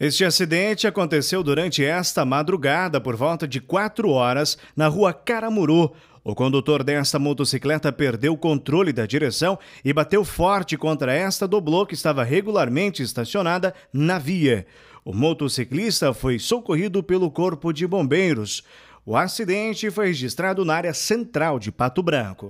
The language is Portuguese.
Este acidente aconteceu durante esta madrugada, por volta de 4 horas, na rua Caramuru. O condutor desta motocicleta perdeu o controle da direção e bateu forte contra esta doblô que estava regularmente estacionada na via. O motociclista foi socorrido pelo Corpo de Bombeiros. O acidente foi registrado na área central de Pato Branco.